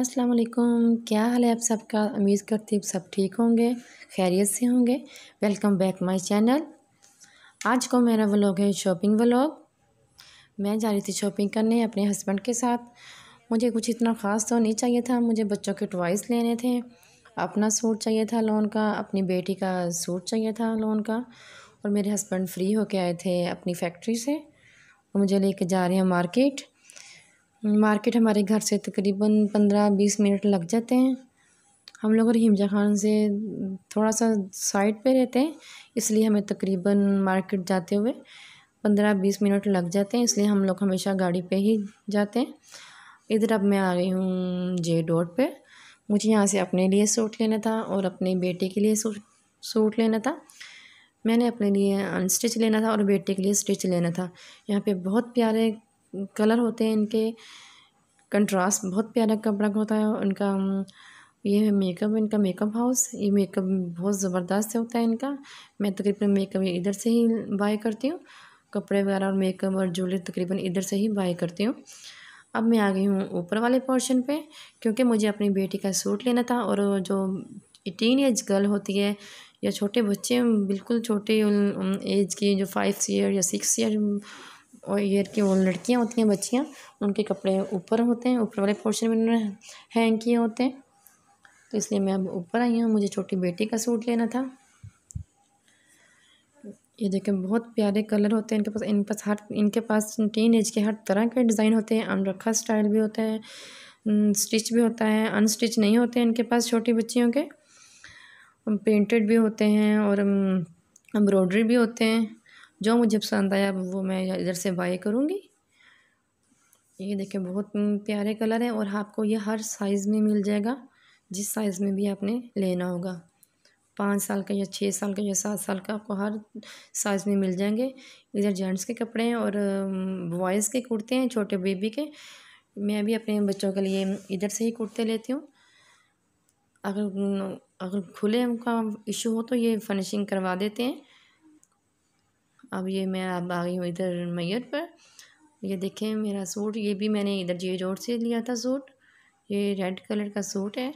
अस्सलाम वालेकुम क्या हाल है आप सबका उम्मीद करती हूँ सब ठीक होंगे खैरियत से होंगे वेलकम बैक माय चैनल आज को मेरा व्लॉग है शॉपिंग व्लॉग मैं जा रही थी शॉपिंग करने अपने हस्बैंड के साथ मुझे कुछ इतना ख़ास तो नहीं चाहिए था मुझे बच्चों के टॉयस लेने थे अपना सूट चाहिए था लोन का अपनी बेटी का सूट चाहिए था लोन का और मेरे हस्बैंड फ्री होके आए थे अपनी फैक्ट्री से और मुझे लेके जा रहे हैं मार्केट मार्केट हमारे घर से तकरीबन पंद्रह बीस मिनट लग जाते हैं हम लोग हिमजा खान से थोड़ा सा साइड पे रहते हैं इसलिए हमें तकरीबन मार्केट जाते हुए पंद्रह बीस मिनट लग जाते हैं इसलिए हम लोग हमेशा गाड़ी पे ही जाते हैं इधर अब मैं आ गई हूँ जे डोड पे मुझे यहाँ से अपने लिए सूट लेना था और अपने बेटे के लिए सूट लेना था मैंने अपने लिए अनस्टिच लेना था और बेटे के लिए स्टिच लेना था यहाँ पे बहुत प्यारे कलर होते हैं इनके कंट्रास्ट बहुत प्यारा कपड़ा होता है उनका ये है मेकअप इनका मेकअप हाउस ये मेकअप बहुत ज़बरदस्त होता है इनका मैं तकरीबन मेकअप इधर से ही बाय करती हूँ कपड़े वगैरह और मेकअप और ज्वेलरी तकरीबन इधर से ही बाय करती हूँ अब मैं आ गई हूँ ऊपर वाले पोर्शन पे क्योंकि मुझे अपनी बेटी का सूट लेना था और जो टीन एज गर्ल होती है या छोटे बच्चे बिल्कुल छोटे एज की जो फाइव ईयर या सिक्स ईयर और ईयर की वो लड़कियाँ होती हैं बच्चियाँ उनके कपड़े ऊपर होते हैं ऊपर वाले पोर्शन में उन्होंने हैंग किए होते हैं तो इसलिए मैं अब ऊपर आई हूँ मुझे छोटी बेटी का सूट लेना था ये देखें बहुत प्यारे कलर होते हैं इनके पास इनके पास हर इनके पास टीन एज के हर तरह के डिज़ाइन होते हैं अनरखा स्टाइल भी होता है स्टिच भी होता है अनस्टिच नहीं होते हैं इनके पास छोटी बच्चियों के पेंटेड भी होते हैं और एम्ब्रॉयडरी भी होते हैं जो मुझे पसंद आया वो मैं इधर से बाई करूँगी ये देखिए बहुत प्यारे कलर हैं और आपको ये हर साइज़ में मिल जाएगा जिस साइज़ में भी आपने लेना होगा पाँच साल का या छः साल का या सात साल का आपको हर साइज़ में मिल जाएंगे इधर जेंट्स के कपड़े हैं और बॉयज़ um, के कुर्ते हैं छोटे बेबी के मैं भी अपने बच्चों के लिए इधर से ही कुर्ते लेती हूँ अगर अगर खुले का इशू हो तो ये फिनिशिंग करवा देते हैं अब ये मैं अब आ गई हूँ इधर मैयत पर ये देखें मेरा सूट ये भी मैंने इधर जे रोड से लिया था सूट ये रेड कलर का सूट है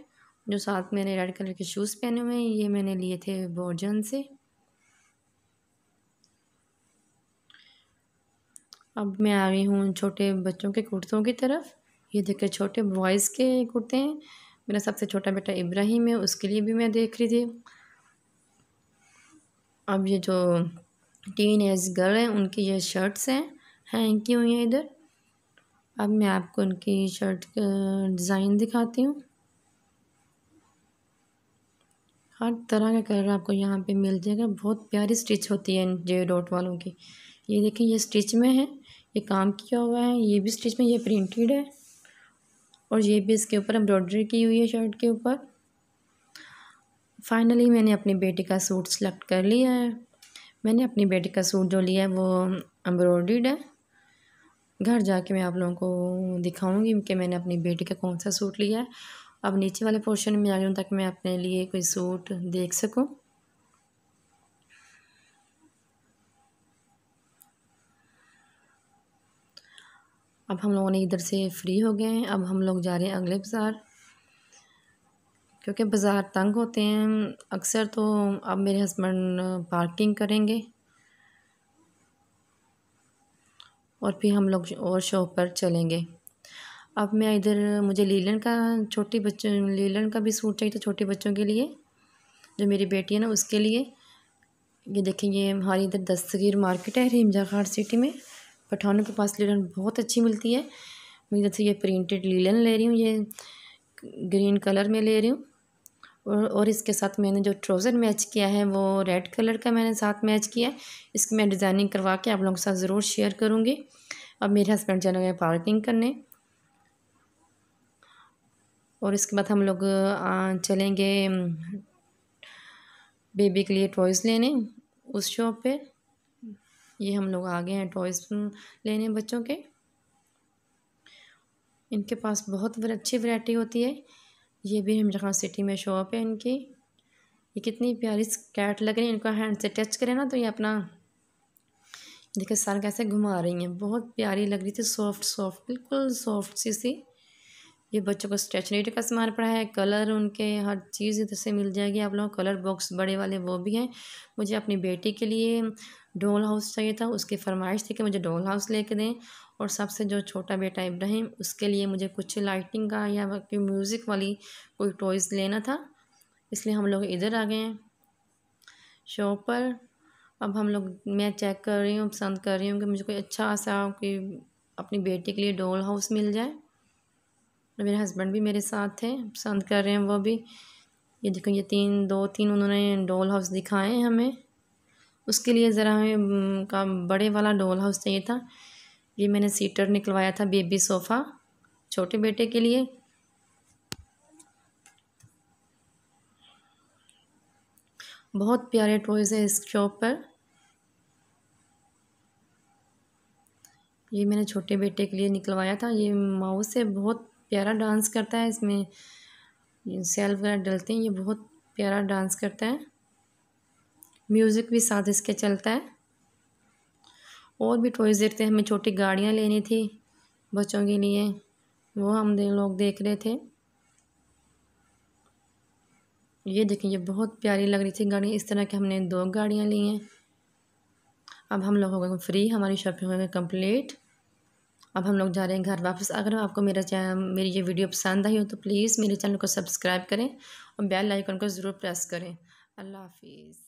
जो साथ मैंने रेड कलर के शूज़ पहने हुए हैं ये मैंने लिए थे बोर्जन से अब मैं आ गई हूँ छोटे बच्चों के कुर्तों की तरफ ये देखे छोटे बॉयज़ के कुर्ते हैं मेरा सबसे छोटा बेटा इब्राहिम है उसके लिए भी मैं देख रही थी अब ये जो टीन एज गर्ल हैं उनकी ये शर्ट्स हैं हैंग की हुई हैं इधर अब मैं आपको उनकी शर्ट का डिज़ाइन दिखाती हूँ हर तरह का कलर आपको यहाँ पे मिल जाएगा बहुत प्यारी स्टिच होती है जे डॉट वालों की ये देखिए ये स्टिच में है ये काम किया हुआ है ये भी स्टिच में ये प्रिंटेड है और ये भी इसके ऊपर एम्ब्रॉयडरी की हुई है शर्ट के ऊपर फाइनली मैंने अपनी बेटी का सूट सेलेक्ट कर लिया है मैंने अपनी बेटी का सूट जो लिया है वो एम्ब्रॉयड है घर जाके मैं आप लोगों को दिखाऊंगी कि मैंने अपनी बेटी का कौन सा सूट लिया है अब नीचे वाले पोर्शन में आ जाऊँ ताकि मैं अपने लिए कोई सूट देख सकूं अब हम लोगों ने इधर से फ्री हो गए हैं अब हम लोग जा रहे हैं अगले बाज़ार क्योंकि बाज़ार तंग होते हैं अक्सर तो अब मेरे हस्बैंड पार्किंग करेंगे और फिर हम लोग और शॉप पर चलेंगे अब मैं इधर मुझे लीलन का छोटी बच्चों लीलन का भी सूट चाहिए था छोटे बच्चों के लिए जो मेरी बेटी है ना उसके लिए ये देखें ये हमारी इधर दस्तगीर मार्केट है रिमजा घाट सिटी में पठानों के पास लीलन बहुत अच्छी मिलती है मैं इधर से ये प्रिंटेड लीलन ले रही हूँ ये ग्रीन कलर में ले रही हूँ और और इसके साथ मैंने जो ट्राउज़र मैच किया है वो रेड कलर का मैंने साथ मैच किया है इसकी मैं डिज़ाइनिंग करवा के आप लोगों के साथ ज़रूर शेयर करूँगी अब मेरे हस्बैंड चले गए पार्किंग करने और इसके बाद हम लोग चलेंगे बेबी के लिए टॉयज़ लेने उस शॉप पे ये हम लोग आ गए हैं टॉयज़ लेने बच्चों के इनके पास बहुत अच्छी वैरायटी होती है ये भी अमीर खान सिटी में शॉप है इनकी ये कितनी प्यारी स्कैट लग रही है इनको हैंड से टच करें ना तो ये अपना देखे सर कैसे घुमा रही हैं बहुत प्यारी लग रही थी सॉफ्ट सॉफ्ट बिल्कुल सॉफ्ट सी सी ये बच्चों को स्टेशनरी का सामान पड़ा है कलर उनके हर चीज़ इधर से मिल जाएगी आप लोगों को कलर बॉक्स बड़े वाले वो भी हैं मुझे अपनी बेटी के लिए डोल हाउस चाहिए था उसकी फरमाइश थी कि मुझे डोल हाउस लेके दें और सबसे जो छोटा बेटा इब्राहिम उसके लिए मुझे कुछ लाइटिंग का या कोई म्यूज़िक वाली कोई टॉयज़ लेना था इसलिए हम लोग इधर आ गए हैं शॉप पर अब हम लोग मैं चेक कर रही हूँ पसंद कर रही हूँ कि मुझे कोई अच्छा सा कोई अपनी बेटी के लिए डोल हाउस मिल जाए और मेरे हस्बैंड भी मेरे साथ थे पसंद कर रहे हैं वो भी ये देखो ये तीन दो तीन उन्होंने डोल हाउस दिखाए हैं हमें उसके लिए ज़रा हमें का बड़े वाला डोल हाउस चाहिए था ये मैंने सीटर निकलवाया था बेबी सोफ़ा छोटे बेटे के लिए बहुत प्यारे टॉयज़ हैं इस शॉप पर ये मैंने छोटे बेटे के लिए निकलवाया था ये माओ से बहुत प्यारा डांस करता है इसमें सेल्फ वगैरह डलते हैं ये बहुत प्यारा डांस करता है म्यूज़िक भी साथ इसके चलता है और भी टॉयज़ देखते हमें छोटी गाड़ियाँ लेनी थी बच्चों के लिए वो हम दे लोग देख रहे थे ये देखें ये बहुत प्यारी लग रही थी गाड़ी इस तरह के हमने दो गाड़ियाँ ली हैं अब हम लोग हो गए फ्री हमारी शॉपिंग हो गई कंप्लीट अब हम लोग जा रहे हैं घर वापस अगर आपको मेरा चैनल मेरी ये वीडियो पसंद आई हो तो प्लीज़ मेरे चैनल को सब्सक्राइब करें और बेल आइकन को ज़रूर प्रेस करें अल्लाह हाफिज़